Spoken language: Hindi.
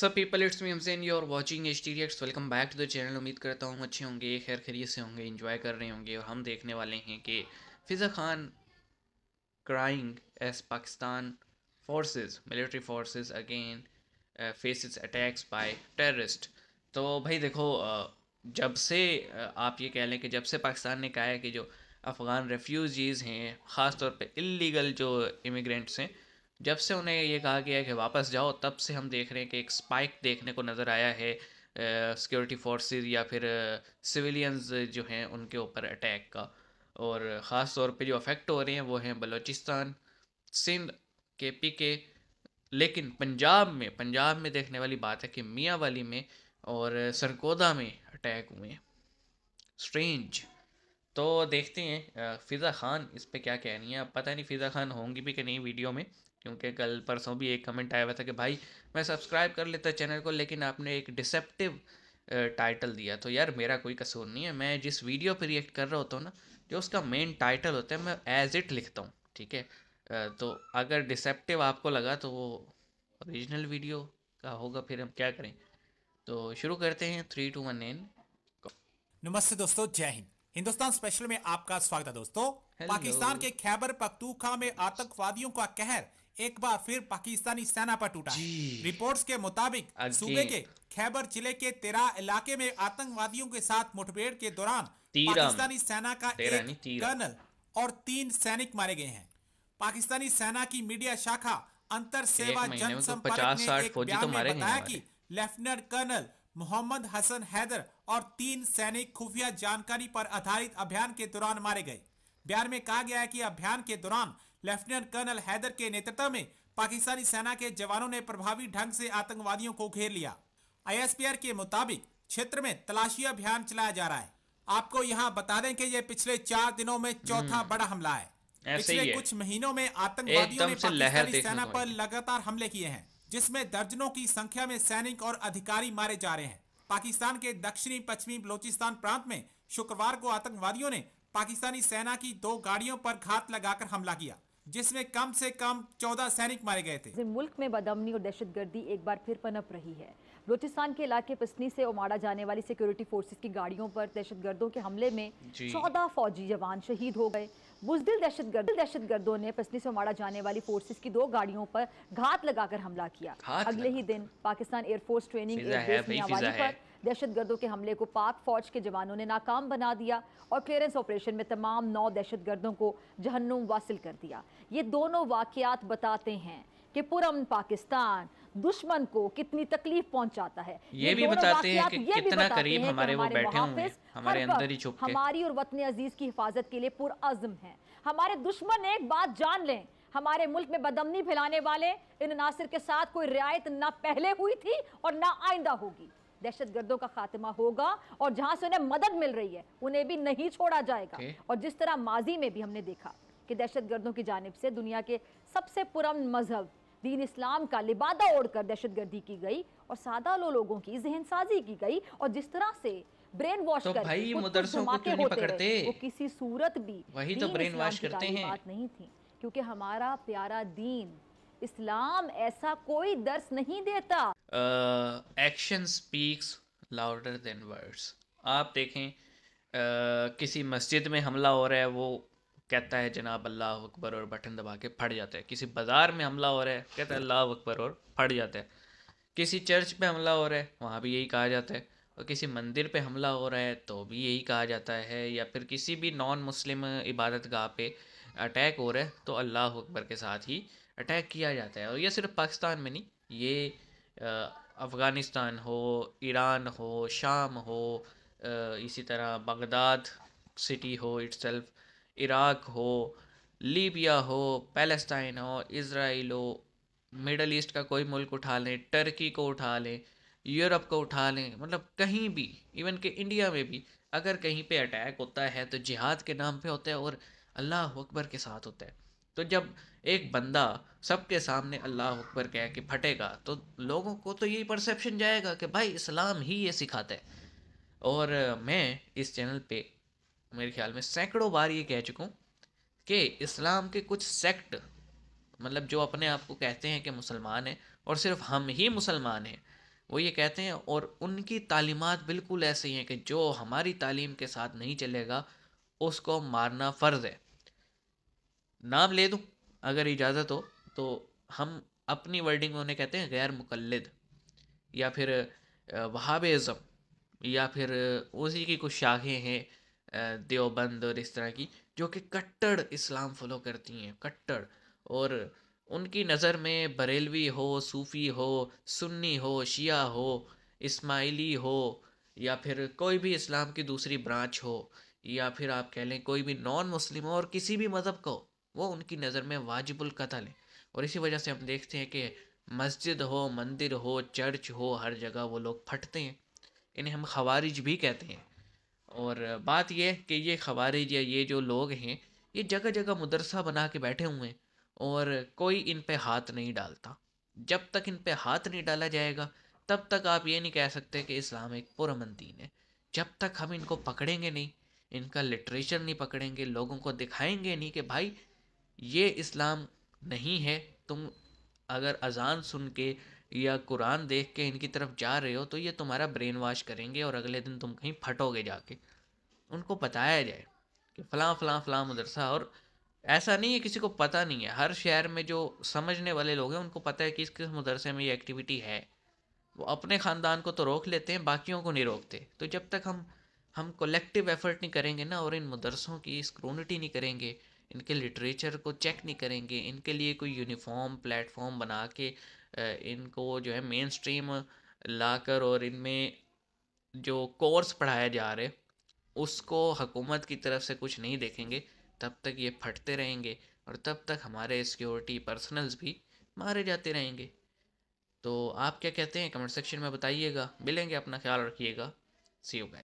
सब पीपल इट्स मी हमसे you are watching H T X welcome back to the channel उम्मीद करता हूँ अच्छे होंगे खैर खरीद से होंगे इन्जॉय कर रहे होंगे और हम देखने वाले हैं कि Fiza Khan crying as Pakistan forces military forces again faces attacks by terrorist तो भाई देखो uh, जब से आप ये कह लें कि जब से पाकिस्तान ने कहा है कि जो अफ़गान रेफ्यूजीज़ हैं ख़ास तौर पे इलीगल जो इमिग्रेंट्स हैं जब से उन्हें ये कहा गया है कि वापस जाओ तब से हम देख रहे हैं कि एक स्पाइक देखने को नज़र आया है सिक्योरिटी फोर्सेस या फिर सिविलियंस जो हैं उनके ऊपर अटैक का और ख़ास तौर पे जो अफेक्ट हो रहे हैं वो हैं बलोचिस्तान सिंध के पी के लेकिन पंजाब में पंजाब में देखने वाली बात है कि मियाँ वाली में और सरकोदा में अटैक हुए स्ट्रेंज तो देखते हैं फ़िज़ा खान इस पर क्या कह रही हैं अब पता नहीं फ़िज़ा खान होंगी भी कि नहीं वीडियो में क्योंकि कल परसों भी एक कमेंट आया हुआ था कि भाई मैं सब्सक्राइब कर लेता चैनल को लेकिन आपने एक डिसेप्टिव टाइटल दिया तो यार मेरा कोई कसूर नहीं है मैं जिस वीडियो पर रिएक्ट कर रहा होता हूँ ना जो उसका मेन टाइटल होता है मैं एज इट लिखता हूँ ठीक है तो अगर डिसेप्टिव आपको लगा तो वो ओरिजिनल वीडियो का होगा फिर हम क्या करें तो शुरू करते हैं थ्री टू वन एन नमस्ते दोस्तों जय हिंद हिंदुस्तान स्पेशल में आपका स्वागत है दोस्तों Hello. पाकिस्तान के खैबर पख्तूखा में आतंकवादियों का कहर एक बार फिर पाकिस्तानी सेना पर टूटा रिपोर्ट्स के मुताबिक सूबे के खैबर जिले के तेरा इलाके में आतंकवादियों के साथ मुठभेड़ के दौरान पाकिस्तानी सेना का एक कर्नल और तीन सैनिक मारे गए हैं पाकिस्तानी सेना की मीडिया शाखा अंतर सेवा तो जनसंपर्क ने एक तो बयान में बताया कि लेफ्टिनेंट कर्नल मोहम्मद हसन हैदर और तीन सैनिक खुफिया जानकारी पर आधारित अभियान के दौरान मारे गए बयान में कहा गया है कि अभियान के दौरान लेफ्टिनेंट कर्नल हैदर के नेतृत्व में पाकिस्तानी सेना के जवानों ने प्रभावी ढंग से आतंकवादियों को घेर लिया आईएसपीआर के मुताबिक क्षेत्र में तलाशी अभियान चलाया जा रहा है आपको यहाँ बता दें कि ये पिछले चार दिनों में चौथा हम्म। बड़ा हमला है पिछले कुछ महीनों में आतंकवादियों ने पाकिस्तानी सेना पर लगातार हमले किए हैं जिसमें दर्जनों की संख्या में सैनिक और अधिकारी मारे जा रहे हैं पाकिस्तान के दक्षिणी पश्चिमी बलोचिस्तान प्रांत में शुक्रवार को आतंकवादियों ने पाकिस्तानी सेना की दो गाड़ियों पर घात लगाकर हमला किया जिसमें कम से कम 14 सैनिक मारे गए थे मुल्क में बदमनी और दहशतगर्दी एक बार फिर पनप रही है बलोचिस्तान के इलाके पिस्नी से उमाड़ा जाने वाली सिक्योरिटी फोर्सेस की गाड़ियों पर दहशतगर्दों के हमले में 14 फौजी जवान शहीद हो गए बुजदिल दहशत गर्द दहशत गर्दों ने पसनी से माड़ा जाने वाली फोर्सेस की दो गाड़ियों पर घात लगाकर हमला किया अगले ही दिन पाकिस्तान एयरफोर्स ट्रेनिंग दहशत गर्दों के हमले को पाक फौज के जवानों ने नाकाम बना दिया और क्लियरेंस ऑपरेशन में तमाम नौ दहशत गर्दों को जहन्नुम वासिल कर दिया ये दोनों वाकयात बताते हैं कि पुरम पाकिस्तान दुश्मन को कितनी तकलीफ पहुंचाता है ये भी बताते हैं कि ये कितना करीब हमारे वो बैठे हुए हमारे अंदर ही छुप हमारी और वतन अजीज की हिफाजत के लिए पुरअज़म है हमारे दुश्मन एक बात जान लें हमारे मुल्क में बदमनी फैलाने वाले इन नासिर के साथ कोई रियायत ना पहले हुई थी और ना आइंदा होगी दहशत गर्दों का खात्मा होगा और जहां से उन्हें मदद मिल रही है उन्हें भी नहीं छोड़ा जाएगा okay. और जिस तरह माजी में भी हमने देखा कि दहशत गर्दों की जानब से दुनिया के सबसे पुरम मजहब दीन इस्लाम का लिबादा ओढ़कर दहशतगर्दी की गई और सादा लो लोगों की जहन साजी की गई और जिस तरह से ब्रेन वॉश तो भाई मदरसों को क्यों नहीं पकड़ते वो किसी सूरत भी वही तो ब्रेन वॉश करते हैं बात नहीं थी क्योंकि हमारा प्यारा दीन इस्लाम ऐसा कोई दर्स नहीं देता action speaks louder than words आप देखें आ, किसी मस्जिद में हमला हो रहा है वो कहता है जनाब अल्लाह अकबर और बटन दबा के फट जाता है किसी बाज़ार में हमला हो रहा है कहता है अल्लाह अकबर और फट जाता है किसी चर्च पे हमला हो रहा है वहाँ भी यही कहा जाता है और किसी मंदिर पे हमला हो रहा है तो भी यही कहा जाता है या फिर किसी भी नॉन मुस्लिम इबादत गाह पे अटैक हो रहा है तो अल्लाह अकबर के साथ ही अटैक किया जाता है और ये सिर्फ पाकिस्तान में नहीं ये अफ़गानिस्तान हो ईरान हो शाम हो इसी तरह बगदाद सिटी हो इट्सल्फ़ इराक हो लीबिया हो पैलेस्टाइन हो इसराइल हो मिडल ईस्ट का कोई मुल्क उठा लें टर्की को उठा लें यूरोप को उठा लें मतलब कहीं भी इवन के इंडिया में भी अगर कहीं पे अटैक होता है तो जिहाद के नाम पे होता है और अल्लाह अकबर के साथ होता है तो जब एक बंदा सबके सामने अल्लाह अकबर कह के फटेगा तो लोगों को तो यही परसेप्शन जाएगा कि भाई इस्लाम ही ये सिखाता है और मैं इस चैनल पे मेरे ख्याल में सैकड़ों बार ये कह चुका हूँ कि इस्लाम के कुछ सेक्ट मतलब जो अपने आप को कहते हैं कि मुसलमान हैं और सिर्फ हम ही मुसलमान हैं वो ये कहते हैं और उनकी तालीमत बिल्कुल ऐसी हैं कि जो हमारी तालीम के साथ नहीं चलेगा उसको मारना फ़र्ज़ है नाम ले दूँ अगर इजाज़त हो तो हम अपनी वर्डिंग में उन्हें कहते हैं गैर मुकलद या फिर वहाबज़म या फिर उसी की कुछ शाखें हैं देवबंद और इस तरह की जो कि कट्टर इस्लाम फॉलो करती हैं कट्टर और उनकी नज़र में बरेलवी हो सूफ़ी हो सुन्नी हो शिया हो इस्माइली हो या फिर कोई भी इस्लाम की दूसरी ब्रांच हो या फिर आप कह लें कोई भी नॉन मुस्लिम हो और किसी भी मज़हब का हो वो उनकी नज़र में वाजिबुल कतल है और इसी वजह से हम देखते हैं कि मस्जिद हो मंदिर हो चर्च हो हर जगह वो लोग फटते हैं इन्हें हम खवारिज भी कहते हैं और बात यह है कि ये खबारिज या ये जो लोग हैं ये जगह जगह मदरसा बना के बैठे हुए हैं और कोई इन पे हाथ नहीं डालता जब तक इन पे हाथ नहीं डाला जाएगा तब तक आप ये नहीं कह सकते कि इस्लाम एक पुरमन दीन है जब तक हम इनको पकड़ेंगे नहीं इनका लिटरेचर नहीं पकड़ेंगे लोगों को दिखाएंगे नहीं कि भाई ये इस्लाम नहीं है तुम अगर अजान सुन के या कुरान देख के इनकी तरफ जा रहे हो तो ये तुम्हारा ब्रेन वॉश करेंगे और अगले दिन तुम कहीं फटोगे जाके उनको बताया जाए कि फ़लाँ फ़लाँ फ़लाँ मदरसा और ऐसा नहीं है किसी को पता नहीं है हर शहर में जो समझने वाले लोग हैं उनको पता है कि इस किस मदरसे में ये एक्टिविटी है वो अपने ख़ानदान को तो रोक लेते हैं बाकियों को नहीं रोकते तो जब तक हम हम कलेक्टिव एफर्ट नहीं करेंगे ना और इन मदरसों की स्क्रूनिटी नहीं करेंगे इनके लिटरेचर को चेक नहीं करेंगे इनके लिए कोई यूनिफॉर्म प्लेटफॉर्म बना के इनको जो है मेन स्ट्रीम लाकर और इनमें जो कोर्स पढ़ाए जा रहे उसको हकूमत की तरफ से कुछ नहीं देखेंगे तब तक ये फटते रहेंगे और तब तक हमारे सिक्योरिटी पर्सनल्स भी मारे जाते रहेंगे तो आप क्या कहते हैं कमेंट सेक्शन में बताइएगा मिलेंगे अपना ख्याल रखिएगा सी यू बाय